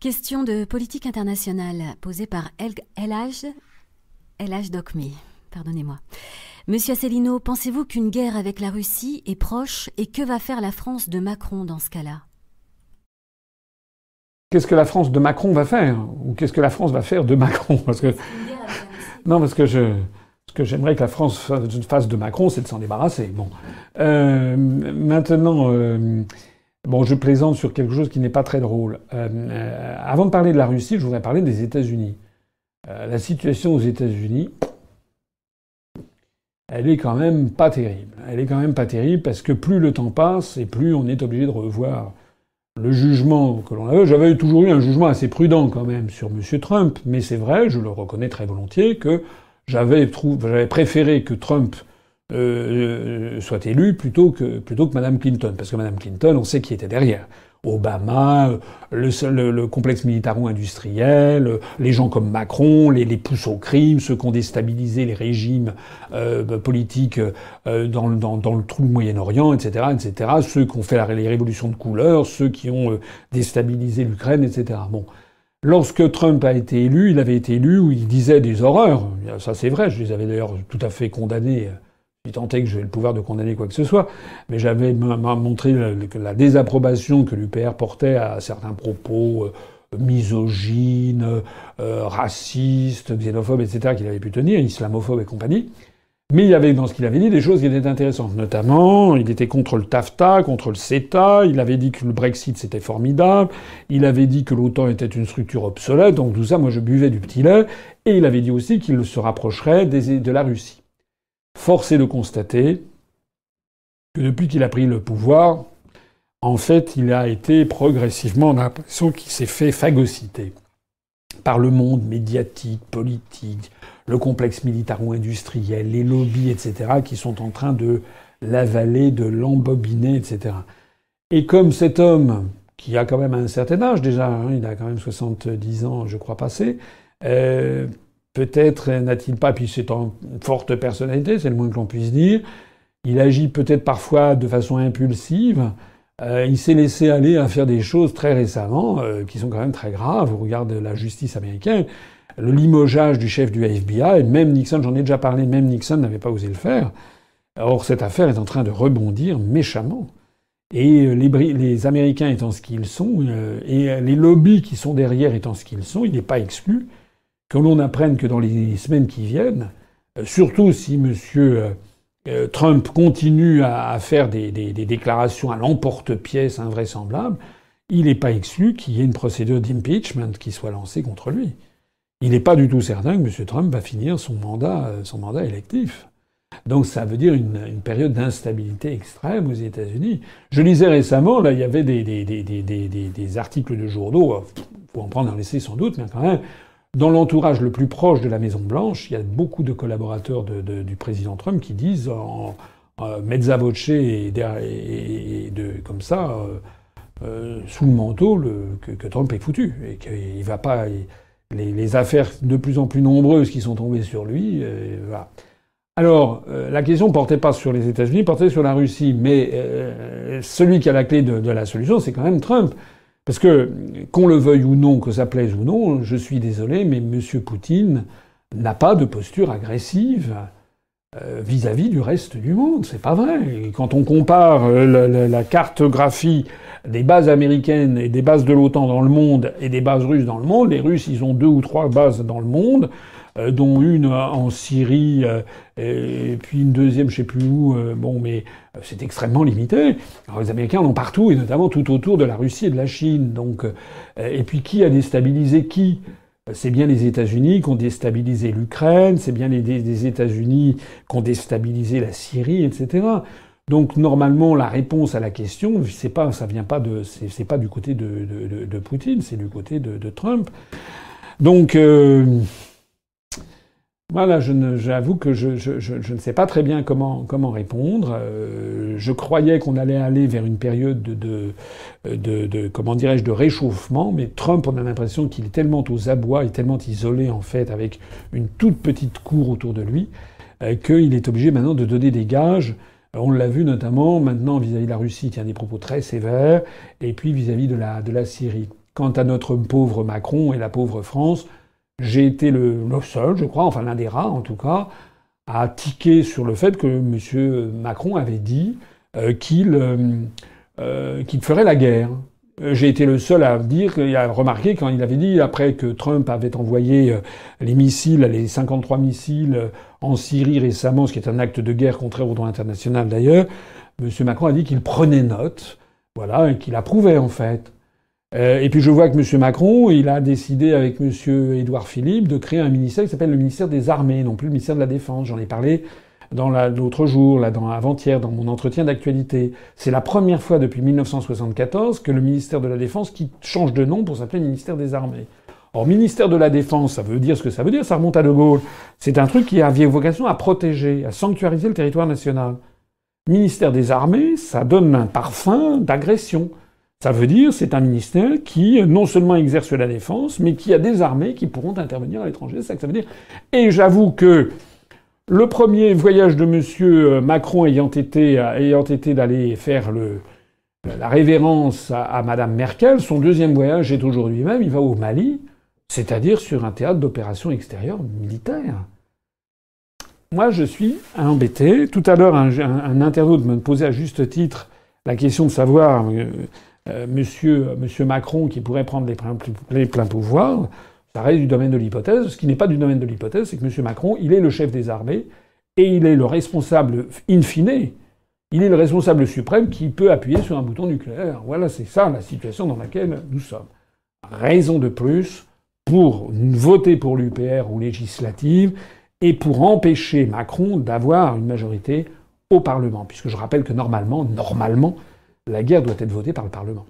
Question de politique internationale posée par El LH, Pardonnez-moi. Monsieur Asselineau, pensez-vous qu'une guerre avec la Russie est proche et que va faire la France de Macron dans ce cas-là Qu'est-ce que la France de Macron va faire Ou qu'est-ce que la France va faire de Macron Parce que. Non, parce que je. Ce que j'aimerais que la France fasse de Macron, c'est de s'en débarrasser. Bon. Euh, maintenant. Euh, Bon, je plaisante sur quelque chose qui n'est pas très drôle. Euh, euh, avant de parler de la Russie, je voudrais parler des États-Unis. Euh, la situation aux États-Unis, elle est quand même pas terrible. Elle est quand même pas terrible parce que plus le temps passe et plus on est obligé de revoir le jugement que l'on avait. J'avais toujours eu un jugement assez prudent quand même sur M. Trump, mais c'est vrai, je le reconnais très volontiers, que j'avais préféré que Trump euh, soit élu plutôt que, plutôt que Mme Clinton, parce que Mme Clinton, on sait qui était derrière. Obama, euh, le, complexe militaro-industriel, euh, les gens comme Macron, les, les, pousses au crime, ceux qui ont déstabilisé les régimes politiques dans, le trou du Moyen-Orient, etc., etc., ceux qui ont fait les révolutions de couleur, ceux qui ont déstabilisé l'Ukraine, etc. Bon. Lorsque Trump a été élu, il avait été élu où il disait des horreurs. Ça, c'est vrai. Je les avais d'ailleurs tout à fait condamnés j'ai tenté que j'ai le pouvoir de condamner quoi que ce soit, mais j'avais montré la, désapprobation que l'UPR portait à certains propos euh, misogynes, euh, racistes, xénophobes, etc., qu'il avait pu tenir, islamophobes et compagnie. Mais il y avait dans ce qu'il avait dit des choses qui étaient intéressantes. Notamment, il était contre le TAFTA, contre le CETA, il avait dit que le Brexit c'était formidable, il avait dit que l'OTAN était une structure obsolète, donc tout ça, moi je buvais du petit lait, et il avait dit aussi qu'il se rapprocherait des... de la Russie. Force de constater que depuis qu'il a pris le pouvoir, en fait, il a été progressivement, on a l'impression qu'il s'est fait phagocyter par le monde médiatique, politique, le complexe militaro-industriel, les lobbies, etc., qui sont en train de l'avaler, de l'embobiner, etc. Et comme cet homme, qui a quand même un certain âge déjà, hein, il a quand même 70 ans, je crois, passé, euh, Peut-être n'a-t-il pas, puis c'est en forte personnalité, c'est le moins que l'on puisse dire, il agit peut-être parfois de façon impulsive, euh, il s'est laissé aller à faire des choses très récemment euh, qui sont quand même très graves au regard la justice américaine. Le limogeage du chef du FBI, Et même Nixon, j'en ai déjà parlé, même Nixon n'avait pas osé le faire. Or, cette affaire est en train de rebondir méchamment. Et euh, les, Américains étant ce qu'ils sont, et les lobbies qui sont derrière étant ce qu'ils sont, il n'est pas exclu que l'on apprenne que dans les semaines qui viennent, euh, surtout si M. Euh, euh, Trump continue à faire des, déclarations à l'emporte-pièce invraisemblables, il n'est pas exclu qu'il y ait une procédure d'impeachment qui soit lancée contre lui. Il n'est pas du tout certain que M. Trump va finir son mandat, son mandat électif. Donc ça veut dire une, période d'instabilité extrême aux États-Unis. Je lisais récemment, là, il y avait des, des, articles de journaux, faut en prendre un laisser sans doute, mais quand même, dans l'entourage le plus proche de la Maison Blanche, il y a beaucoup de collaborateurs du président Trump qui disent en, en et, comme ça euh, euh, sous le manteau que, Trump est foutu et qu'il va pas les, affaires de plus en plus nombreuses qui sont tombées sur lui. Euh, voilà. Alors, la question portait pas sur les États-Unis, portait sur la Russie. Mais celui qui a la clé de, de la solution, c'est quand même Trump. Parce que, qu'on le veuille ou non, que ça plaise ou non, je suis désolé, mais M. Poutine n'a pas de posture agressive euh, vis-à-vis du reste du monde. C'est pas vrai. quand on compare euh, la, la, cartographie des bases américaines et des bases de l'OTAN dans le monde et des bases russes dans le monde, les Russes, ils ont deux ou trois bases dans le monde. Euh, dont une euh, en Syrie, euh, et puis une deuxième, je ne sais plus où. bon, mais c'est extrêmement limité. Alors, les Américains en ont partout, et notamment tout autour de la Russie et de la Chine. Donc, et puis qui a déstabilisé qui c'est bien les États-Unis qui ont déstabilisé l'Ukraine, c'est bien les, États-Unis qui ont déstabilisé la Syrie, etc. Donc normalement, la réponse à la question, c'est pas, ça vient pas de, c'est pas du côté de, de, de, Poutine, c'est du côté de, Trump. Donc voilà, j'avoue que je, ne sais pas très bien comment, répondre. Euh, je croyais qu'on allait aller vers une période de, comment dirais-je, de réchauffement, mais Trump, on a l'impression qu'il est tellement aux abois et tellement isolé en fait, avec une toute petite cour autour de lui, euh, qu'il est obligé maintenant de donner des gages. Euh, on l'a vu notamment maintenant vis-à-vis de la Russie, qui a des propos très sévères, et puis vis-à-vis de la Syrie. Quant à notre pauvre Macron et la pauvre France, j'ai été le, seul, je crois, enfin l'un des rares en tout cas, à tiquer sur le fait que M. Macron avait dit euh, euh, euh, qu'il ferait la guerre. J'ai été le seul à dire, à remarquer quand il avait dit, après que Trump avait envoyé les missiles, les 53 missiles en Syrie récemment, ce qui est un acte de guerre contraire au droit international d'ailleurs, M. Macron a dit qu'il prenait note, voilà, et qu'il approuvait en fait. Euh, et puis je vois que M. Macron, il a décidé avec M. Édouard Philippe de créer un ministère qui s'appelle le ministère des Armées, non plus le ministère de la Défense. J'en ai parlé dans l'autre jour, là, dans avant-hier, dans mon entretien d'actualité. C'est la première fois depuis 1974 que le ministère de la Défense qui change de nom pour s'appeler ministère des Armées. Or, ministère de la Défense, ça veut dire ce que ça veut dire, ça remonte à De Gaulle. C'est un truc qui a avait vocation à protéger, à sanctuariser le territoire national. Ministère des Armées, ça donne un parfum d'agression. Ça veut dire c'est un ministère qui euh, non seulement exerce la défense, mais qui a des armées qui pourront intervenir à l'étranger. C'est ça que ça veut dire. Et j'avoue que le premier voyage de M. Euh, Macron ayant été, euh, ayant été d'aller faire la révérence à, Madame Mme Merkel, son deuxième voyage est aujourd'hui même, il va au Mali, c'est-à-dire sur un théâtre d'opérations extérieures militaires. Moi, je suis embêté. Tout à l'heure, un, un, internaute me posait à juste titre la question de savoir... Euh, monsieur, Macron qui pourrait prendre les pleins, pouvoirs, ça reste du domaine de l'hypothèse. Ce qui n'est pas du domaine de l'hypothèse, c'est que monsieur Macron, il est le chef des armées et il est le responsable in fine. Il est le responsable suprême qui peut appuyer sur un bouton nucléaire. Voilà, c'est ça la situation dans laquelle nous sommes. Raison de plus pour voter pour l'UPR ou législative et pour empêcher Macron d'avoir une majorité au Parlement. Puisque je rappelle que normalement, normalement, la guerre doit être votée par le Parlement.